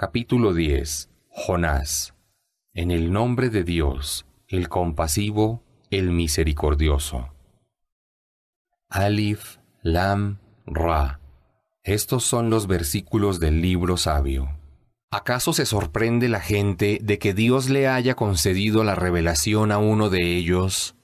Capítulo 10. Jonás. En el nombre de Dios, el compasivo, el misericordioso. Alif, Lam, Ra. Estos son los versículos del libro sabio. ¿Acaso se sorprende la gente de que Dios le haya concedido la revelación a uno de ellos?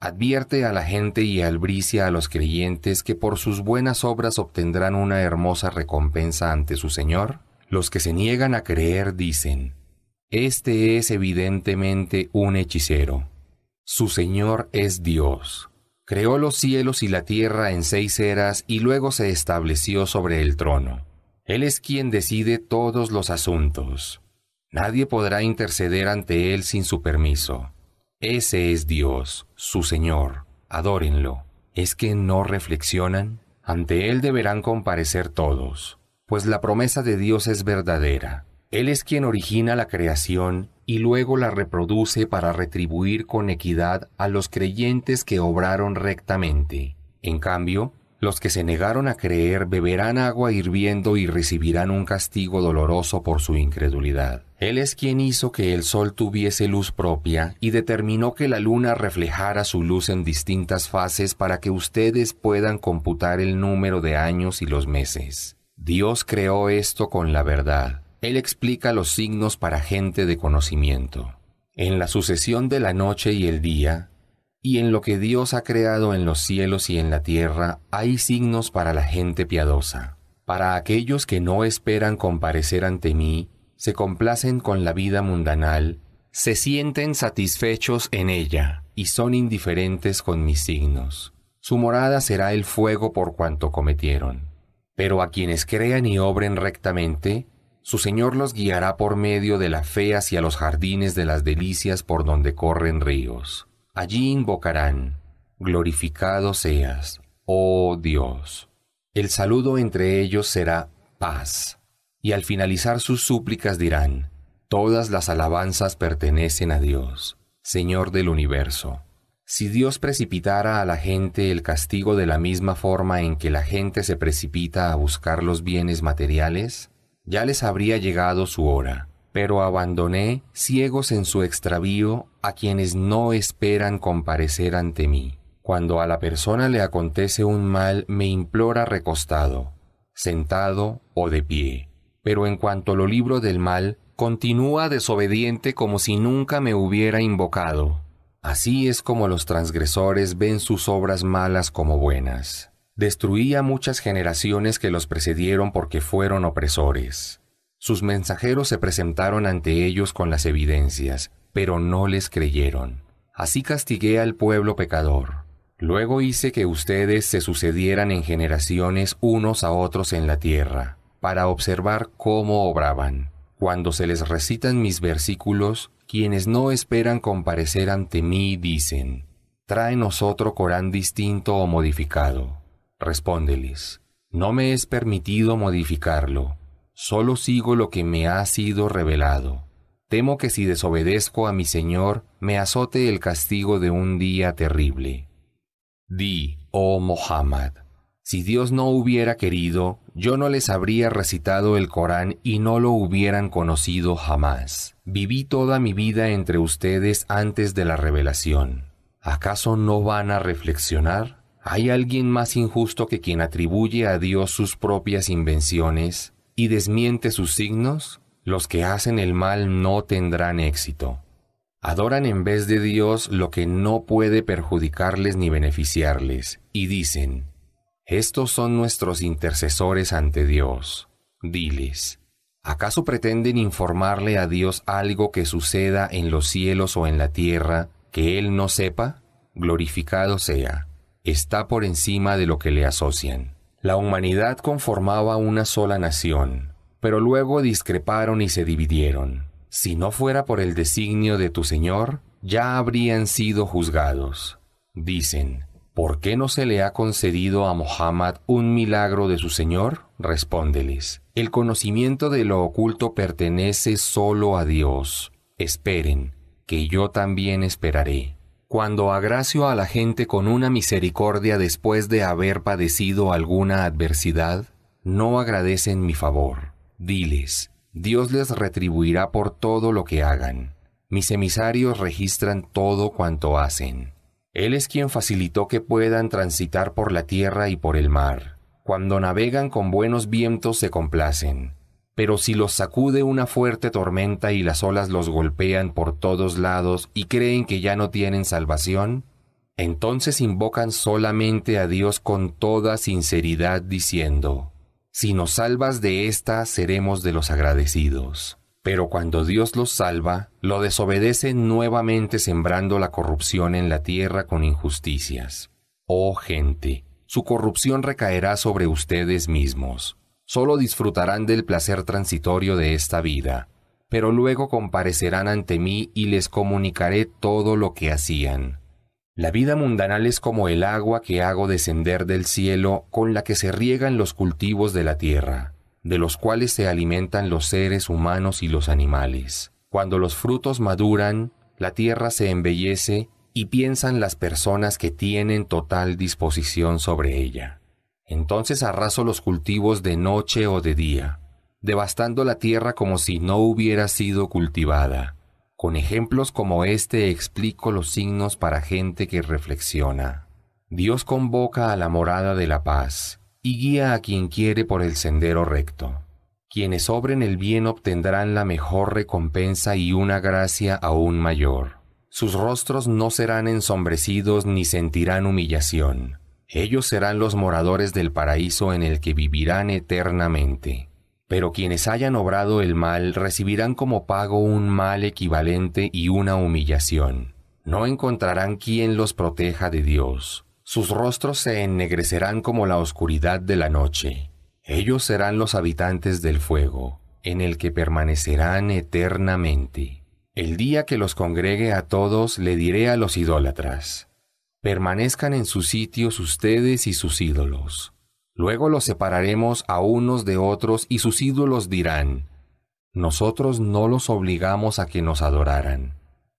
Advierte a la gente y albricia a los creyentes que por sus buenas obras obtendrán una hermosa recompensa ante su Señor. Los que se niegan a creer dicen, Este es evidentemente un hechicero. Su Señor es Dios. Creó los cielos y la tierra en seis eras y luego se estableció sobre el trono. Él es quien decide todos los asuntos. Nadie podrá interceder ante Él sin su permiso. Ese es Dios, su Señor. Adórenlo. ¿Es que no reflexionan? Ante Él deberán comparecer todos pues la promesa de Dios es verdadera. Él es quien origina la creación y luego la reproduce para retribuir con equidad a los creyentes que obraron rectamente. En cambio, los que se negaron a creer beberán agua hirviendo y recibirán un castigo doloroso por su incredulidad. Él es quien hizo que el sol tuviese luz propia y determinó que la luna reflejara su luz en distintas fases para que ustedes puedan computar el número de años y los meses. Dios creó esto con la verdad. Él explica los signos para gente de conocimiento. En la sucesión de la noche y el día, y en lo que Dios ha creado en los cielos y en la tierra, hay signos para la gente piadosa. Para aquellos que no esperan comparecer ante mí, se complacen con la vida mundanal, se sienten satisfechos en ella y son indiferentes con mis signos. Su morada será el fuego por cuanto cometieron. Pero a quienes crean y obren rectamente, su Señor los guiará por medio de la fe hacia los jardines de las delicias por donde corren ríos. Allí invocarán, glorificado seas, oh Dios. El saludo entre ellos será paz, y al finalizar sus súplicas dirán, todas las alabanzas pertenecen a Dios, Señor del universo. Si Dios precipitara a la gente el castigo de la misma forma en que la gente se precipita a buscar los bienes materiales, ya les habría llegado su hora. Pero abandoné, ciegos en su extravío, a quienes no esperan comparecer ante mí. Cuando a la persona le acontece un mal, me implora recostado, sentado o de pie. Pero en cuanto lo libro del mal, continúa desobediente como si nunca me hubiera invocado Así es como los transgresores ven sus obras malas como buenas. Destruía muchas generaciones que los precedieron porque fueron opresores. Sus mensajeros se presentaron ante ellos con las evidencias, pero no les creyeron. Así castigué al pueblo pecador. Luego hice que ustedes se sucedieran en generaciones unos a otros en la tierra, para observar cómo obraban. Cuando se les recitan mis versículos, quienes no esperan comparecer ante mí dicen, tráenos otro Corán distinto o modificado. Respóndeles, no me es permitido modificarlo, solo sigo lo que me ha sido revelado. Temo que si desobedezco a mi Señor, me azote el castigo de un día terrible. Di, oh Mohammed, si Dios no hubiera querido, yo no les habría recitado el Corán y no lo hubieran conocido jamás. Viví toda mi vida entre ustedes antes de la revelación. ¿Acaso no van a reflexionar? ¿Hay alguien más injusto que quien atribuye a Dios sus propias invenciones y desmiente sus signos? Los que hacen el mal no tendrán éxito. Adoran en vez de Dios lo que no puede perjudicarles ni beneficiarles, y dicen, estos son nuestros intercesores ante Dios. Diles, ¿acaso pretenden informarle a Dios algo que suceda en los cielos o en la tierra que Él no sepa? Glorificado sea. Está por encima de lo que le asocian. La humanidad conformaba una sola nación, pero luego discreparon y se dividieron. Si no fuera por el designio de tu Señor, ya habrían sido juzgados. Dicen, ¿por qué no se le ha concedido a Mohammed un milagro de su Señor? Respóndeles, el conocimiento de lo oculto pertenece solo a Dios. Esperen, que yo también esperaré. Cuando agracio a la gente con una misericordia después de haber padecido alguna adversidad, no agradecen mi favor. Diles, Dios les retribuirá por todo lo que hagan. Mis emisarios registran todo cuanto hacen. Él es quien facilitó que puedan transitar por la tierra y por el mar. Cuando navegan con buenos vientos se complacen. Pero si los sacude una fuerte tormenta y las olas los golpean por todos lados y creen que ya no tienen salvación, entonces invocan solamente a Dios con toda sinceridad diciendo, Si nos salvas de esta, seremos de los agradecidos. Pero cuando Dios los salva, lo desobedecen nuevamente sembrando la corrupción en la tierra con injusticias. Oh gente, su corrupción recaerá sobre ustedes mismos. Solo disfrutarán del placer transitorio de esta vida, pero luego comparecerán ante mí y les comunicaré todo lo que hacían. La vida mundanal es como el agua que hago descender del cielo con la que se riegan los cultivos de la tierra de los cuales se alimentan los seres humanos y los animales. Cuando los frutos maduran, la tierra se embellece y piensan las personas que tienen total disposición sobre ella. Entonces arraso los cultivos de noche o de día, devastando la tierra como si no hubiera sido cultivada. Con ejemplos como este explico los signos para gente que reflexiona. Dios convoca a la morada de la paz, y guía a quien quiere por el sendero recto. Quienes obren el bien obtendrán la mejor recompensa y una gracia aún mayor. Sus rostros no serán ensombrecidos ni sentirán humillación. Ellos serán los moradores del paraíso en el que vivirán eternamente. Pero quienes hayan obrado el mal recibirán como pago un mal equivalente y una humillación. No encontrarán quien los proteja de Dios sus rostros se ennegrecerán como la oscuridad de la noche. Ellos serán los habitantes del fuego, en el que permanecerán eternamente. El día que los congregue a todos le diré a los idólatras, permanezcan en sus sitios ustedes y sus ídolos. Luego los separaremos a unos de otros y sus ídolos dirán, nosotros no los obligamos a que nos adoraran.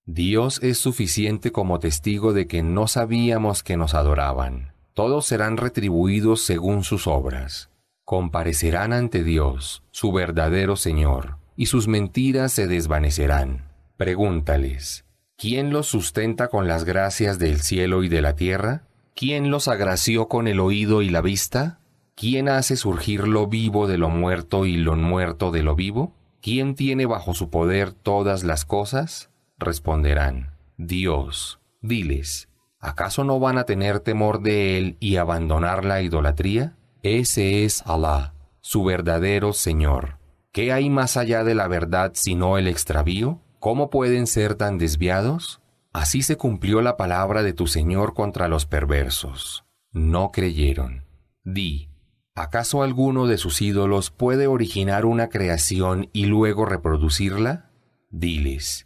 Dios es suficiente como testigo de que no sabíamos que nos adoraban. Todos serán retribuidos según sus obras. Comparecerán ante Dios, su verdadero Señor, y sus mentiras se desvanecerán. Pregúntales, ¿quién los sustenta con las gracias del cielo y de la tierra? ¿Quién los agració con el oído y la vista? ¿Quién hace surgir lo vivo de lo muerto y lo muerto de lo vivo? ¿Quién tiene bajo su poder todas las cosas? responderán, Dios, diles, ¿acaso no van a tener temor de Él y abandonar la idolatría? Ese es Alá, su verdadero Señor. ¿Qué hay más allá de la verdad sino el extravío? ¿Cómo pueden ser tan desviados? Así se cumplió la palabra de tu Señor contra los perversos. No creyeron. Di, ¿acaso alguno de sus ídolos puede originar una creación y luego reproducirla? Diles,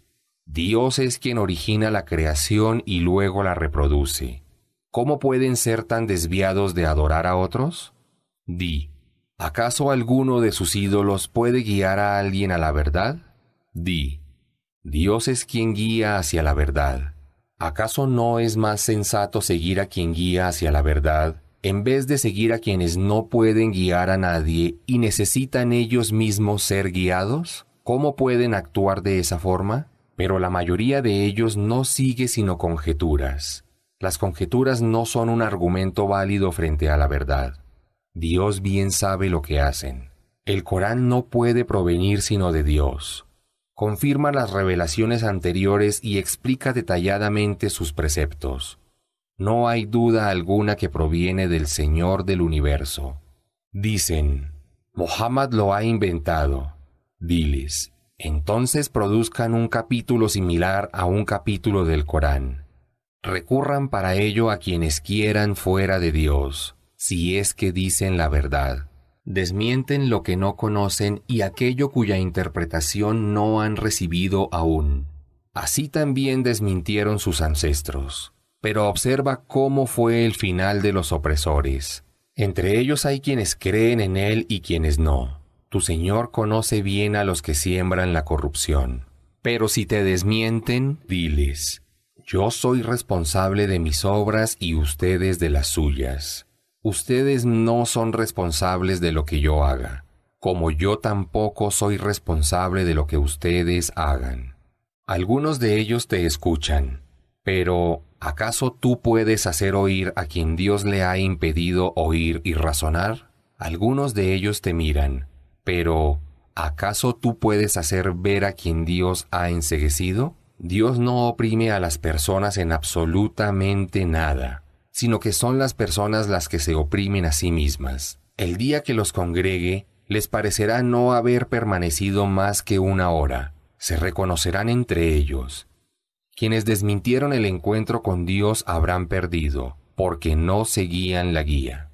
Dios es quien origina la creación y luego la reproduce. ¿Cómo pueden ser tan desviados de adorar a otros? Di, ¿acaso alguno de sus ídolos puede guiar a alguien a la verdad? Di, Dios es quien guía hacia la verdad. ¿Acaso no es más sensato seguir a quien guía hacia la verdad en vez de seguir a quienes no pueden guiar a nadie y necesitan ellos mismos ser guiados? ¿Cómo pueden actuar de esa forma? pero la mayoría de ellos no sigue sino conjeturas. Las conjeturas no son un argumento válido frente a la verdad. Dios bien sabe lo que hacen. El Corán no puede provenir sino de Dios. Confirma las revelaciones anteriores y explica detalladamente sus preceptos. No hay duda alguna que proviene del Señor del universo. Dicen, Mohammed lo ha inventado. Diles, entonces produzcan un capítulo similar a un capítulo del Corán. Recurran para ello a quienes quieran fuera de Dios, si es que dicen la verdad. Desmienten lo que no conocen y aquello cuya interpretación no han recibido aún. Así también desmintieron sus ancestros. Pero observa cómo fue el final de los opresores. Entre ellos hay quienes creen en él y quienes no. Tu Señor conoce bien a los que siembran la corrupción. Pero si te desmienten, diles, yo soy responsable de mis obras y ustedes de las suyas. Ustedes no son responsables de lo que yo haga, como yo tampoco soy responsable de lo que ustedes hagan. Algunos de ellos te escuchan, pero ¿acaso tú puedes hacer oír a quien Dios le ha impedido oír y razonar? Algunos de ellos te miran, pero, ¿acaso tú puedes hacer ver a quien Dios ha enseguecido? Dios no oprime a las personas en absolutamente nada, sino que son las personas las que se oprimen a sí mismas. El día que los congregue, les parecerá no haber permanecido más que una hora. Se reconocerán entre ellos. Quienes desmintieron el encuentro con Dios habrán perdido, porque no seguían la guía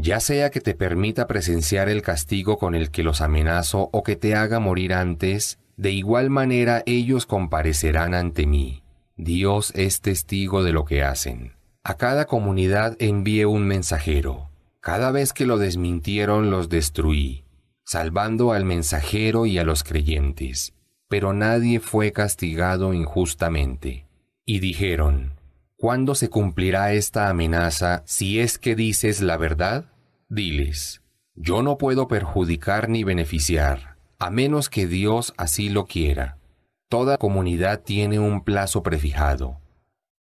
ya sea que te permita presenciar el castigo con el que los amenazo o que te haga morir antes, de igual manera ellos comparecerán ante mí. Dios es testigo de lo que hacen. A cada comunidad envié un mensajero. Cada vez que lo desmintieron los destruí, salvando al mensajero y a los creyentes. Pero nadie fue castigado injustamente. Y dijeron, ¿Cuándo se cumplirá esta amenaza si es que dices la verdad? Diles, yo no puedo perjudicar ni beneficiar, a menos que Dios así lo quiera. Toda comunidad tiene un plazo prefijado.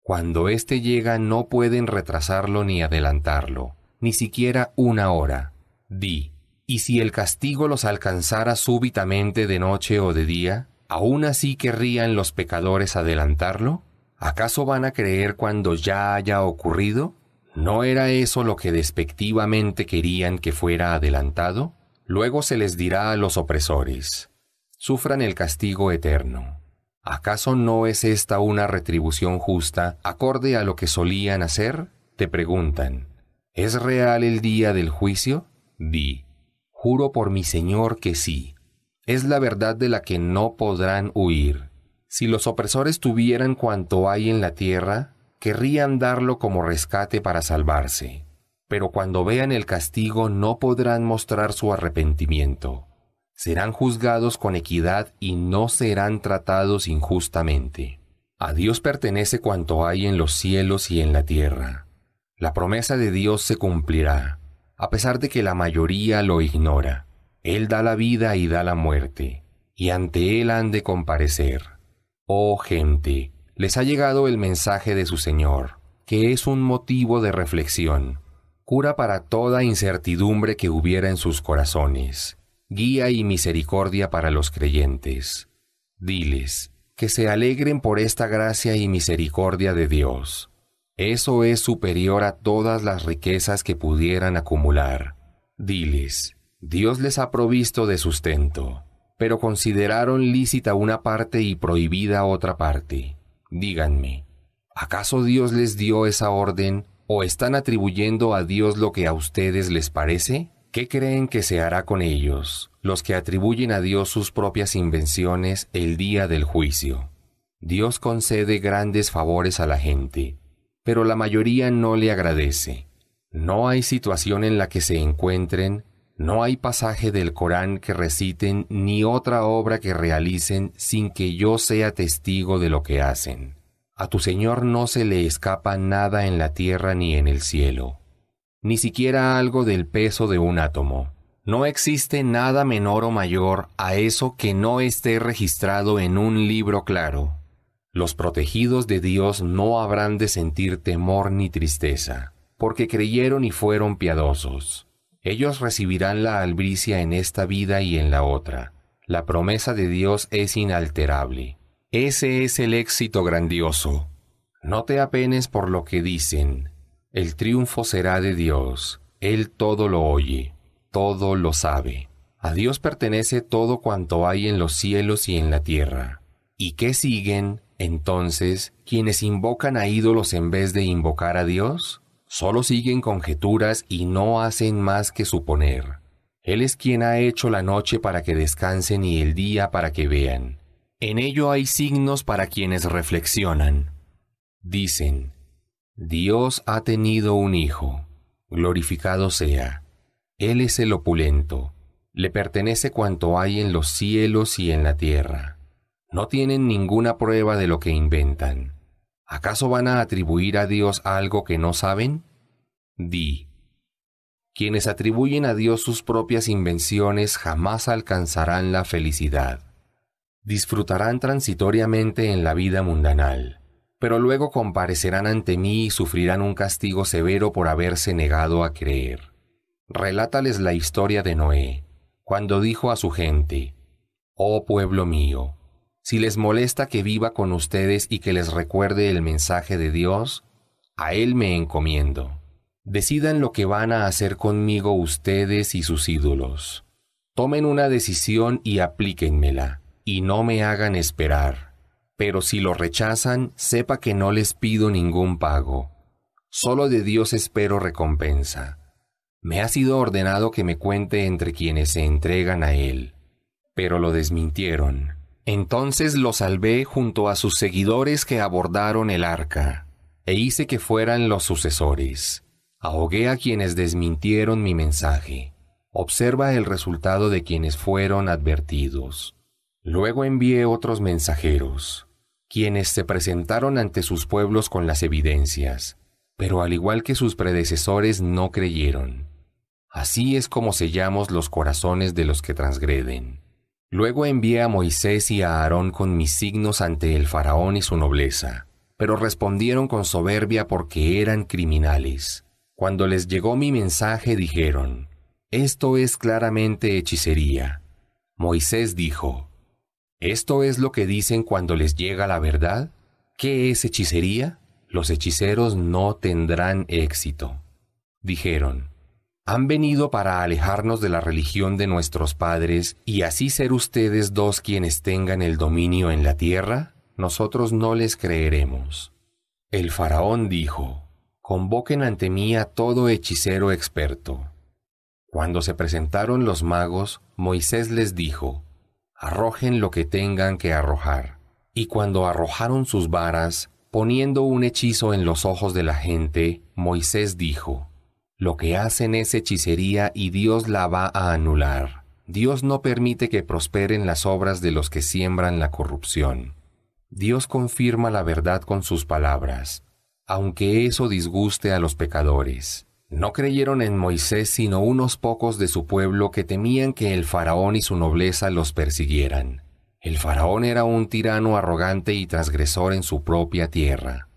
Cuando éste llega no pueden retrasarlo ni adelantarlo, ni siquiera una hora. Di, y si el castigo los alcanzara súbitamente de noche o de día, ¿aún así querrían los pecadores adelantarlo? ¿Acaso van a creer cuando ya haya ocurrido? ¿No era eso lo que despectivamente querían que fuera adelantado? Luego se les dirá a los opresores, sufran el castigo eterno. ¿Acaso no es esta una retribución justa acorde a lo que solían hacer? Te preguntan, ¿es real el día del juicio? Di, juro por mi Señor que sí. Es la verdad de la que no podrán huir. Si los opresores tuvieran cuanto hay en la tierra, querrían darlo como rescate para salvarse, pero cuando vean el castigo no podrán mostrar su arrepentimiento. Serán juzgados con equidad y no serán tratados injustamente. A Dios pertenece cuanto hay en los cielos y en la tierra. La promesa de Dios se cumplirá, a pesar de que la mayoría lo ignora. Él da la vida y da la muerte, y ante Él han de comparecer. Oh gente, les ha llegado el mensaje de su Señor, que es un motivo de reflexión, cura para toda incertidumbre que hubiera en sus corazones, guía y misericordia para los creyentes. Diles, que se alegren por esta gracia y misericordia de Dios. Eso es superior a todas las riquezas que pudieran acumular. Diles, Dios les ha provisto de sustento pero consideraron lícita una parte y prohibida otra parte. Díganme, ¿acaso Dios les dio esa orden o están atribuyendo a Dios lo que a ustedes les parece? ¿Qué creen que se hará con ellos, los que atribuyen a Dios sus propias invenciones el día del juicio? Dios concede grandes favores a la gente, pero la mayoría no le agradece. No hay situación en la que se encuentren no hay pasaje del Corán que reciten ni otra obra que realicen sin que yo sea testigo de lo que hacen. A tu Señor no se le escapa nada en la tierra ni en el cielo, ni siquiera algo del peso de un átomo. No existe nada menor o mayor a eso que no esté registrado en un libro claro. Los protegidos de Dios no habrán de sentir temor ni tristeza, porque creyeron y fueron piadosos. Ellos recibirán la albricia en esta vida y en la otra. La promesa de Dios es inalterable. Ese es el éxito grandioso. No te apenes por lo que dicen. El triunfo será de Dios. Él todo lo oye, todo lo sabe. A Dios pertenece todo cuanto hay en los cielos y en la tierra. ¿Y qué siguen, entonces, quienes invocan a ídolos en vez de invocar a Dios? sólo siguen conjeturas y no hacen más que suponer. Él es quien ha hecho la noche para que descansen y el día para que vean. En ello hay signos para quienes reflexionan. Dicen, Dios ha tenido un hijo, glorificado sea. Él es el opulento, le pertenece cuanto hay en los cielos y en la tierra. No tienen ninguna prueba de lo que inventan. ¿Acaso van a atribuir a Dios algo que no saben? Di. Quienes atribuyen a Dios sus propias invenciones jamás alcanzarán la felicidad. Disfrutarán transitoriamente en la vida mundanal, pero luego comparecerán ante mí y sufrirán un castigo severo por haberse negado a creer. Relátales la historia de Noé, cuando dijo a su gente, Oh pueblo mío, si les molesta que viva con ustedes y que les recuerde el mensaje de Dios, a Él me encomiendo. Decidan lo que van a hacer conmigo ustedes y sus ídolos. Tomen una decisión y aplíquenmela, y no me hagan esperar. Pero si lo rechazan, sepa que no les pido ningún pago. Solo de Dios espero recompensa. Me ha sido ordenado que me cuente entre quienes se entregan a Él. Pero lo desmintieron entonces lo salvé junto a sus seguidores que abordaron el arca, e hice que fueran los sucesores. Ahogué a quienes desmintieron mi mensaje. Observa el resultado de quienes fueron advertidos. Luego envié otros mensajeros, quienes se presentaron ante sus pueblos con las evidencias, pero al igual que sus predecesores no creyeron. Así es como sellamos los corazones de los que transgreden. Luego envié a Moisés y a Aarón con mis signos ante el faraón y su nobleza, pero respondieron con soberbia porque eran criminales. Cuando les llegó mi mensaje dijeron, Esto es claramente hechicería. Moisés dijo, ¿Esto es lo que dicen cuando les llega la verdad? ¿Qué es hechicería? Los hechiceros no tendrán éxito. Dijeron, han venido para alejarnos de la religión de nuestros padres y así ser ustedes dos quienes tengan el dominio en la tierra? Nosotros no les creeremos. El faraón dijo, Convoquen ante mí a todo hechicero experto. Cuando se presentaron los magos, Moisés les dijo, Arrojen lo que tengan que arrojar. Y cuando arrojaron sus varas, poniendo un hechizo en los ojos de la gente, Moisés dijo, lo que hacen es hechicería y Dios la va a anular. Dios no permite que prosperen las obras de los que siembran la corrupción. Dios confirma la verdad con sus palabras, aunque eso disguste a los pecadores. No creyeron en Moisés sino unos pocos de su pueblo que temían que el faraón y su nobleza los persiguieran. El faraón era un tirano arrogante y transgresor en su propia tierra.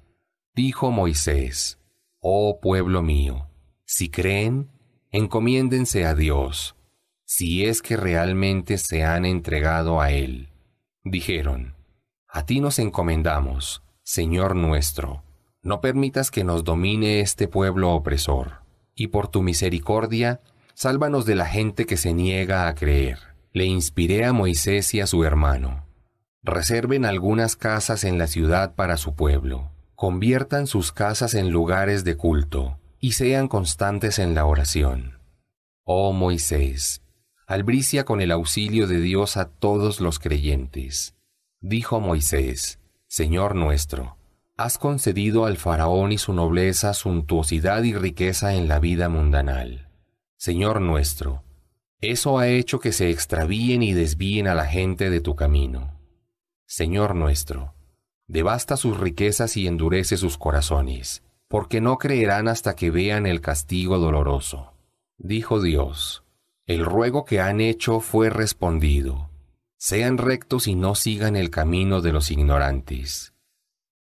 Dijo Moisés, Oh pueblo mío, si creen, encomiéndense a Dios, si es que realmente se han entregado a Él. Dijeron, A ti nos encomendamos, Señor nuestro, no permitas que nos domine este pueblo opresor, y por tu misericordia, sálvanos de la gente que se niega a creer. Le inspiré a Moisés y a su hermano. Reserven algunas casas en la ciudad para su pueblo. Conviertan sus casas en lugares de culto y sean constantes en la oración. Oh Moisés, albricia con el auxilio de Dios a todos los creyentes. Dijo Moisés, Señor nuestro, has concedido al faraón y su nobleza suntuosidad y riqueza en la vida mundanal. Señor nuestro, eso ha hecho que se extravíen y desvíen a la gente de tu camino. Señor nuestro, devasta sus riquezas y endurece sus corazones porque no creerán hasta que vean el castigo doloroso. Dijo Dios, el ruego que han hecho fue respondido. Sean rectos y no sigan el camino de los ignorantes.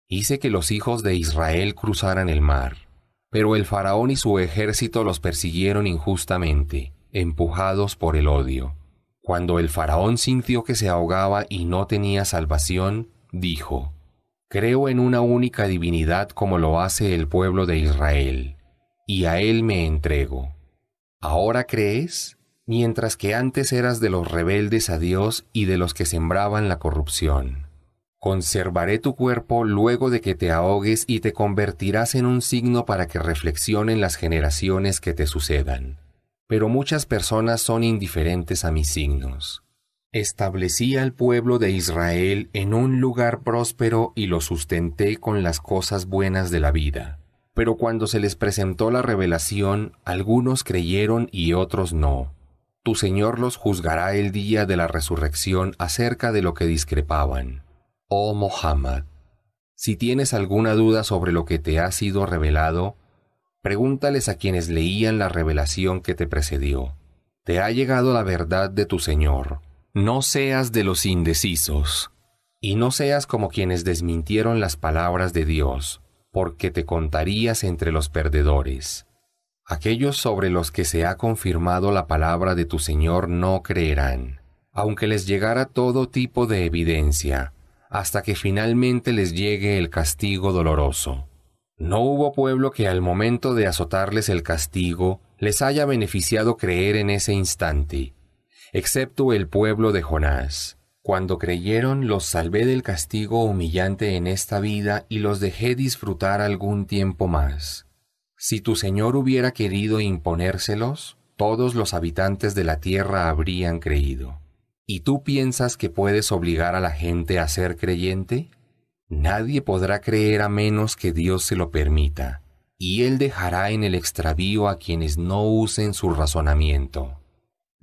Hice que los hijos de Israel cruzaran el mar, pero el faraón y su ejército los persiguieron injustamente, empujados por el odio. Cuando el faraón sintió que se ahogaba y no tenía salvación, dijo, Creo en una única divinidad como lo hace el pueblo de Israel, y a él me entrego. ¿Ahora crees? Mientras que antes eras de los rebeldes a Dios y de los que sembraban la corrupción. Conservaré tu cuerpo luego de que te ahogues y te convertirás en un signo para que reflexionen las generaciones que te sucedan. Pero muchas personas son indiferentes a mis signos. Establecí al pueblo de Israel en un lugar próspero y lo sustenté con las cosas buenas de la vida. Pero cuando se les presentó la revelación, algunos creyeron y otros no. Tu Señor los juzgará el día de la resurrección acerca de lo que discrepaban. Oh Mohammed, si tienes alguna duda sobre lo que te ha sido revelado, pregúntales a quienes leían la revelación que te precedió. Te ha llegado la verdad de tu Señor no seas de los indecisos, y no seas como quienes desmintieron las palabras de Dios, porque te contarías entre los perdedores. Aquellos sobre los que se ha confirmado la palabra de tu Señor no creerán, aunque les llegara todo tipo de evidencia, hasta que finalmente les llegue el castigo doloroso. No hubo pueblo que al momento de azotarles el castigo les haya beneficiado creer en ese instante, excepto el pueblo de Jonás. Cuando creyeron, los salvé del castigo humillante en esta vida y los dejé disfrutar algún tiempo más. Si tu Señor hubiera querido imponérselos, todos los habitantes de la tierra habrían creído. ¿Y tú piensas que puedes obligar a la gente a ser creyente? Nadie podrá creer a menos que Dios se lo permita, y Él dejará en el extravío a quienes no usen su razonamiento.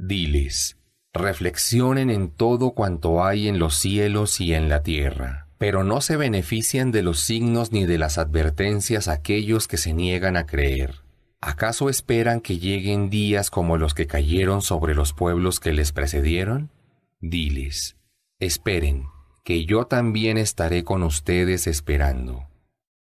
Diles, reflexionen en todo cuanto hay en los cielos y en la tierra, pero no se benefician de los signos ni de las advertencias aquellos que se niegan a creer. ¿Acaso esperan que lleguen días como los que cayeron sobre los pueblos que les precedieron? Diles, esperen, que yo también estaré con ustedes esperando.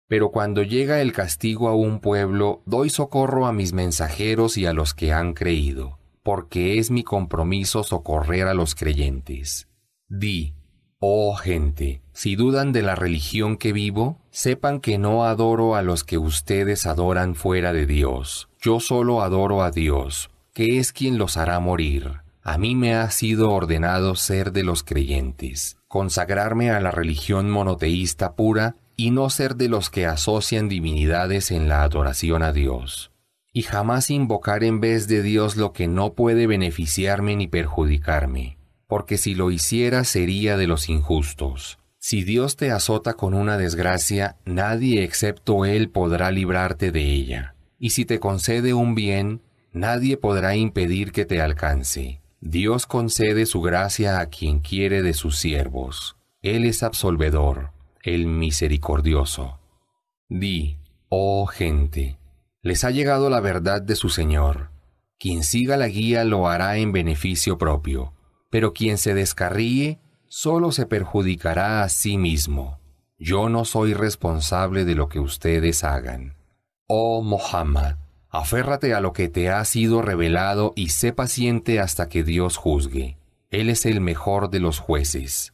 Pero cuando llega el castigo a un pueblo, doy socorro a mis mensajeros y a los que han creído porque es mi compromiso socorrer a los creyentes. Di, oh gente, si dudan de la religión que vivo, sepan que no adoro a los que ustedes adoran fuera de Dios. Yo solo adoro a Dios, que es quien los hará morir. A mí me ha sido ordenado ser de los creyentes, consagrarme a la religión monoteísta pura y no ser de los que asocian divinidades en la adoración a Dios y jamás invocar en vez de Dios lo que no puede beneficiarme ni perjudicarme, porque si lo hiciera sería de los injustos. Si Dios te azota con una desgracia, nadie excepto Él podrá librarte de ella. Y si te concede un bien, nadie podrá impedir que te alcance. Dios concede su gracia a quien quiere de sus siervos. Él es absolvedor, el misericordioso. Di, oh gente, les ha llegado la verdad de su Señor. Quien siga la guía lo hará en beneficio propio, pero quien se descarríe solo se perjudicará a sí mismo. Yo no soy responsable de lo que ustedes hagan. Oh Muhammad, aférrate a lo que te ha sido revelado y sé paciente hasta que Dios juzgue. Él es el mejor de los jueces.